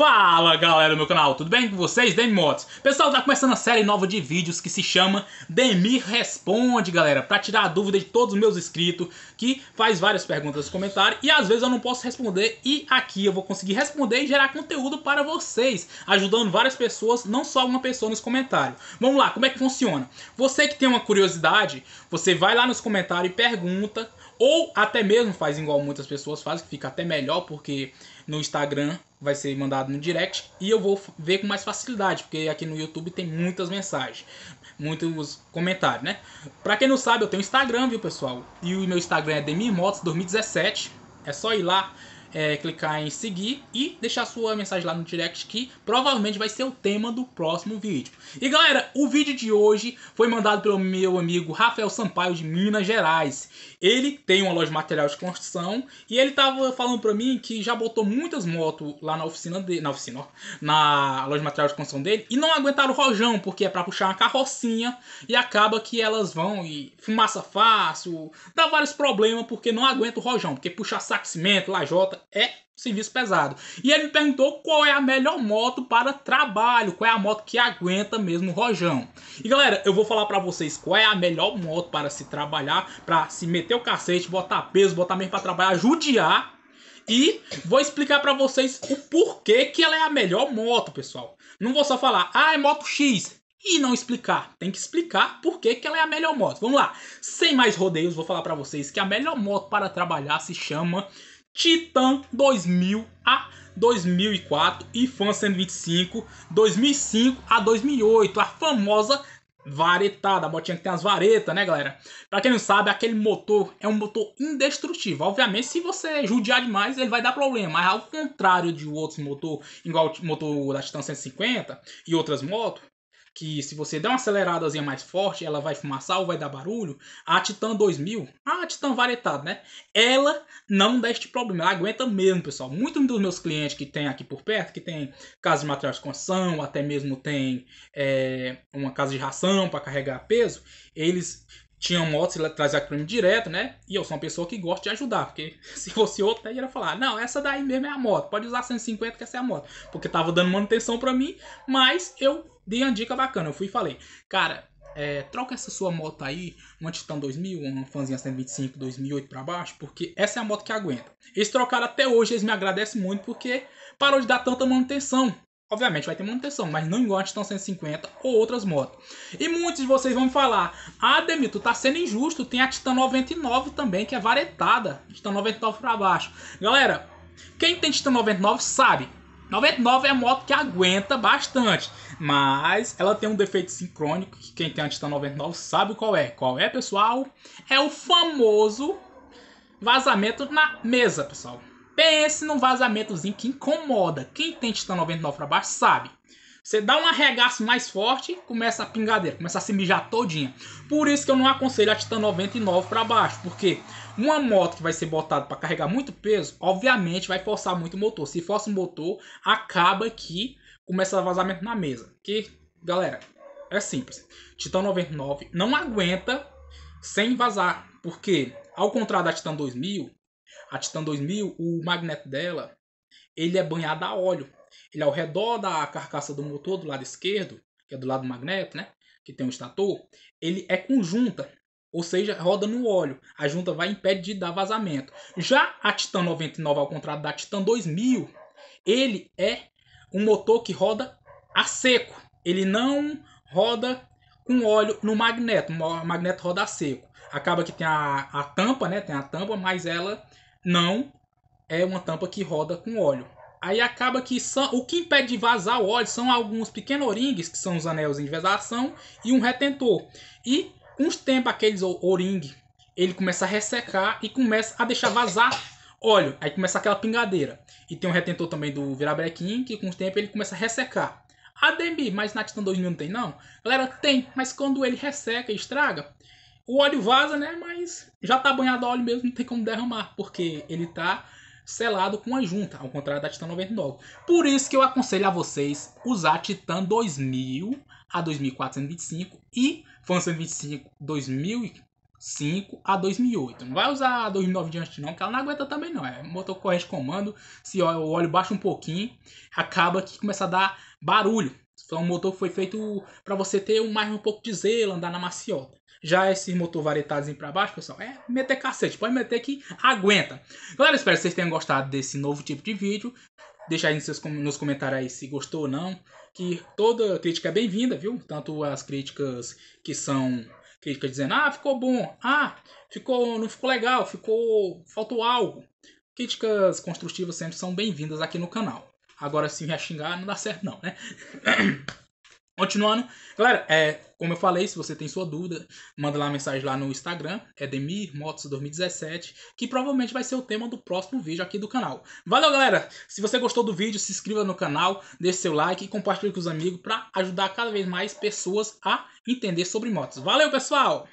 Fala galera do meu canal, tudo bem com vocês? Demi Motos. Pessoal, tá começando a série nova de vídeos que se chama Demir Responde, galera, pra tirar a dúvida de todos os meus inscritos que faz várias perguntas nos comentários e às vezes eu não posso responder e aqui eu vou conseguir responder e gerar conteúdo para vocês, ajudando várias pessoas, não só uma pessoa nos comentários. Vamos lá, como é que funciona? Você que tem uma curiosidade, você vai lá nos comentários e pergunta ou até mesmo faz igual muitas pessoas fazem, que fica até melhor porque no Instagram vai ser mandado no direct e eu vou ver com mais facilidade, porque aqui no YouTube tem muitas mensagens, muitos comentários, né? Pra quem não sabe, eu tenho Instagram, viu, pessoal? E o meu Instagram é demirmotos2017. É só ir lá, é, clicar em seguir e deixar sua mensagem lá no direct que provavelmente vai ser o tema do próximo vídeo. E galera, o vídeo de hoje foi mandado pelo meu amigo Rafael Sampaio de Minas Gerais. Ele tem uma loja de material de construção e ele tava falando para mim que já botou muitas motos lá na oficina dele, na oficina, ó, na loja de material de construção dele e não aguentaram o rojão porque é para puxar uma carrocinha e acaba que elas vão e fumaça fácil, dá vários problemas porque não aguenta o rojão, porque puxar saco de cimento, lajota é serviço pesado. E ele me perguntou qual é a melhor moto para trabalho, qual é a moto que aguenta mesmo o rojão. E galera, eu vou falar para vocês qual é a melhor moto para se trabalhar, para se meter o cacete, botar peso, botar mesmo para trabalhar, judiar. E vou explicar para vocês o porquê que ela é a melhor moto, pessoal. Não vou só falar, ah, é moto X, e não explicar. Tem que explicar por que, que ela é a melhor moto. Vamos lá. Sem mais rodeios, vou falar para vocês que a melhor moto para trabalhar se chama Titan 2000 a 2004 e Fan 125 2005 a 2008, a famosa varetada, a motinha que tem as varetas, né, galera? Pra quem não sabe, aquele motor é um motor indestrutível. Obviamente, se você judiar demais, ele vai dar problema, mas ao contrário de outros motores, igual o motor da Titan 150 e outras motos, que se você der uma aceleradazinha mais forte, ela vai fumaçar ou vai dar barulho. A Titan 2000, a Titan varetada, né? Ela não dá este problema, ela aguenta mesmo, pessoal. Muitos dos meus clientes que tem aqui por perto, que tem casa de materiais de construção, até mesmo tem é, uma casa de ração para carregar peso, eles tinham motos e traziam aqui mim direto, né? E eu sou uma pessoa que gosta de ajudar, porque se fosse outra, aí ia falar: não, essa daí mesmo é a moto, pode usar 150 que essa é a moto, porque tava dando manutenção para mim, mas eu dei uma dica bacana. Eu fui e falei, cara, é, troca essa sua moto aí, uma Titan 2000, uma Fanzinha 125 2008 para baixo, porque essa é a moto que aguenta. Eles trocaram até hoje, eles me agradecem muito porque parou de dar tanta manutenção. Obviamente vai ter manutenção, mas não igual a Titan 150 ou outras motos. E muitos de vocês vão falar: Ah, Demi, tu tá sendo injusto, tem a Titan 99 também, que é varetada. Titan 99 para baixo. Galera, quem tem Titan 99 sabe 99 é a moto que aguenta bastante, mas ela tem um defeito sincrônico que quem tem a Titan 99 sabe qual é. Qual é, pessoal? É o famoso vazamento na mesa, pessoal. Pense num vazamentozinho que incomoda. Quem tem Titan 99 para baixo sabe. Você dá um arregaço mais forte, começa a pingadeira, começa a se mijar todinha. Por isso que eu não aconselho a Titan 99 para baixo, porque uma moto que vai ser botada para carregar muito peso, obviamente vai forçar muito o motor. Se força o motor, acaba que começa a vazamento na mesa. Que, galera, é simples. Titan 99 não aguenta sem vazar, porque ao contrário da Titan 2000, a Titan 2000, o magneto dela ele é banhado a óleo. Ele é ao redor da carcaça do motor do lado esquerdo, que é do lado do magneto, né? Que tem um estator, ele é conjunta, ou seja, roda no óleo. A junta vai impede de dar vazamento. Já a Titan 99, ao contrário da Titan 2000, ele é um motor que roda a seco. Ele não roda com óleo no magneto. O magneto roda a seco. Acaba que tem a, a tampa, né? Tem a tampa, mas ela não é uma tampa que roda com óleo. Aí acaba que são, o que impede de vazar o óleo são alguns pequenos oringues, que são os anéis de vedação, e um retentor. E com o tempos aqueles oringue, ele começa a ressecar e começa a deixar vazar óleo. Aí começa aquela pingadeira. E tem um retentor também do virabrequim, que com o tempo ele começa a ressecar. A ah, Demi, mas na Titan 2000 não tem não? Galera, tem, mas quando ele resseca e estraga, o óleo vaza, né? Mas já tá banhado óleo mesmo, não tem como derramar, porque ele tá selado com a junta, ao contrário da Titan 99. Por isso que eu aconselho a vocês usar a Titan 2000 a 2425 e Fan 125 2005 a 2008. Não vai usar a 2009 diante não, que ela não aguenta também não. É motor corrente comando, se o óleo baixa um pouquinho, acaba que começa a dar barulho. Então o motor foi feito para você ter mais um pouco de zelo, andar na maciota. Já esses motor varietados para baixo, pessoal, é meter cacete. Pode meter que aguenta. Galera, espero que vocês tenham gostado desse novo tipo de vídeo. Deixa aí nos, seus, nos comentários aí se gostou ou não. Que toda crítica é bem-vinda, viu? Tanto as críticas que são críticas dizendo, ah, ficou bom, ah, ficou, não ficou legal, ficou, faltou algo. Críticas construtivas sempre são bem-vindas aqui no canal. Agora, se me xingar, não dá certo não, né? Continuando, galera, é, como eu falei, se você tem sua dúvida, manda lá uma mensagem lá no Instagram, é 2017, que provavelmente vai ser o tema do próximo vídeo aqui do canal. Valeu, galera! Se você gostou do vídeo, se inscreva no canal, deixe seu like e compartilhe com os amigos para ajudar cada vez mais pessoas a entender sobre motos. Valeu, pessoal!